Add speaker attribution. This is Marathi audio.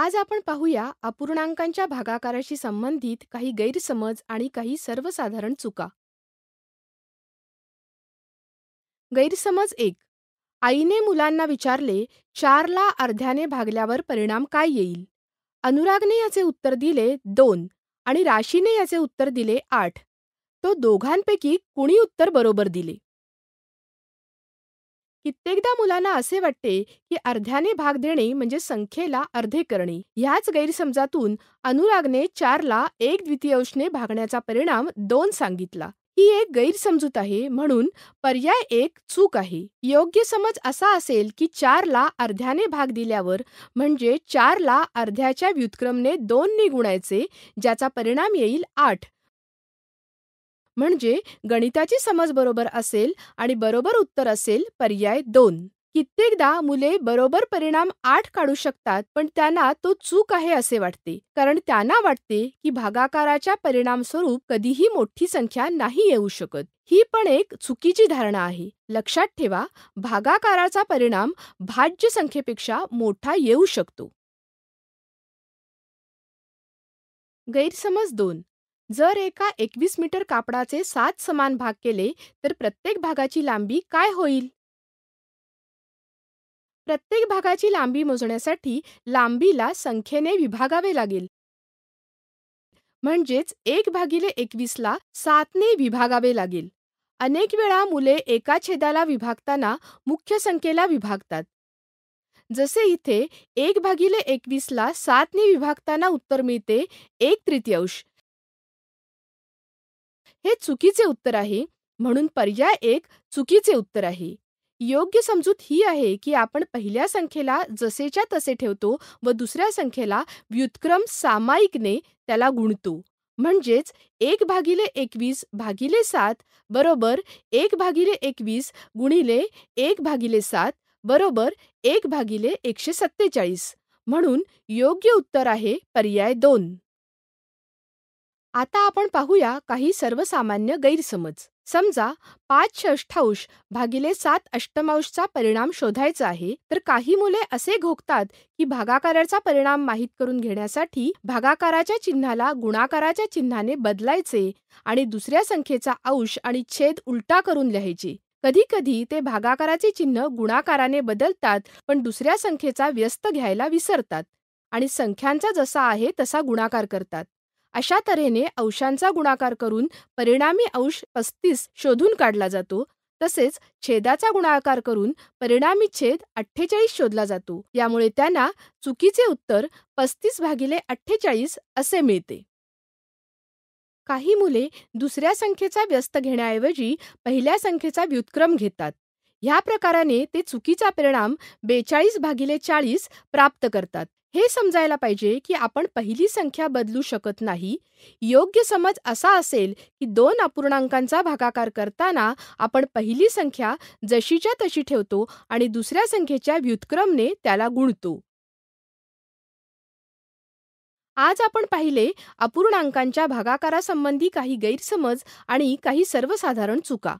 Speaker 1: आज आपण पाहूया अपूर्णांकांच्या भागाकाराशी संबंधित काही गैरसमज आणि काही सर्वसाधारण चुका गैरसमज एक आईने मुलांना विचारले चारला अर्ध्याने भागल्यावर परिणाम काय येईल अनुरागने याचे उत्तर दिले दोन आणि राशीने याचे उत्तर दिले आठ तो दोघांपैकी कुणी उत्तर बरोबर दिले कित्येकदा मुलांना असे वाटते की अर्ध्याने भाग देणे म्हणजे संख्येला अर्धे करणे ह्याच गैरसमजातून अनुरागने चारला एक द्वितीयांशने भागण्याचा परिणाम दोन सांगितला ही एक गैरसमजूत आहे म्हणून पर्याय एक चूक आहे योग्य समज असा असेल की चारला अर्ध्याने भाग दिल्यावर म्हणजे चारला अर्ध्याच्या व्युत्क्रमने दोनने गुणायचे ज्याचा परिणाम येईल आठ म्हणजे गणिताची समज बरोबर असेल आणि बरोबर उत्तर असेल पर्याय दोन कित्येकदा मुले बरोबर परिणाम आठ काढू शकतात पण त्यांना तो चूक आहे असे वाटते कारण त्यांना वाटते की भागाकाराच्या परिणाम स्वरूप कधीही मोठी संख्या नाही येऊ शकत ही पण एक चुकीची धारणा आहे लक्षात ठेवा भागाकाराचा परिणाम भाज्य संख्येपेक्षा मोठा येऊ शकतो गैरसमज दोन जर एका एकवीस मीटर कापडाचे सात समान भाग केले तर प्रत्येक भागाची लांबी काय होईल प्रत्येक भागाची लांबी मोजण्यासाठी लांबीला संख्येने विभागावे लागेल म्हणजेच एक भागिले एकवीसला सातने विभागावे लागेल अनेक वेळा मुले एका छेदाला विभागताना मुख्य संख्येला विभागतात जसे इथे एक भागिले एकवीसला सातने विभागताना उत्तर मिळते एक तृतीयांश हे चुकीचे उत्तर आहे म्हणून पर्याय एक चुकीचे उत्तर आहे योग्य समजूत ही आहे की आपण पहिल्या संख्येला जसेच्या तसे ठेवतो व दुसऱ्या संख्येला व्युत्क्रम सामायिकने त्याला गुणतो म्हणजेच एक भागिले एकवीस भागिले सात बरोबर एक भागिले एकवीस गुणिले एक भागिले सात बरोबर एक भागिले एकशे सत्तेचाळीस म्हणून योग्य उत्तर आहे पर्याय दोन आता आपण पाहूया काही सर्वसामान्य गैरसमज समजा पाच षष्ठांश भागिले सात अष्टमांशचा परिणाम शोधायचा आहे तर काही मुले असे घोकतात की भागाकाराचा परिणाम माहीत करून घेण्यासाठी भागाकाराच्या चिन्हाला गुणाकाराच्या चिन्हाने बदलायचे आणि दुसऱ्या संख्येचा अंश आणि छेद उलटा करून लिहायचे कधी कधी ते भागाकाराचे चिन्ह गुणाकाराने बदलतात पण दुसऱ्या संख्येचा व्यस्त घ्यायला विसरतात आणि संख्यांचा जसा आहे तसा गुणाकार करतात अशा तऱ्हेने अंशांचा गुणाकार करून परिणामी अंश पस्तीस शोधून काढला जातो तसेच छेदाचा गुणाकार करून परिणामी छेद अठ्ठेचाळीस शोधला जातो यामुळे त्यांना चुकीचे उत्तर पस्तीस भागिले अठ्ठेचाळीस असे मिळते काही मुले दुसऱ्या संख्येचा व्यस्त घेण्याऐवजी पहिल्या संख्येचा व्युत्क्रम घेतात ह्या प्रकाराने ते चुकीचा परिणाम बेचाळीस भागिले चाळीस प्राप्त करतात हे समजायला पाहिजे की आपण पहिली संख्या बदलू शकत नाही योग्य समज असा असेल की दोन अपूर्णांकांचा भागाकार करताना आपण पहिली संख्या जशीच्या तशी ठेवतो आणि दुसऱ्या संख्येच्या व्युत्क्रमने त्याला गुणतो आज आपण पाहिले अपूर्णांकांच्या भागाकारासंबंधी काही गैरसमज आणि काही सर्वसाधारण चुका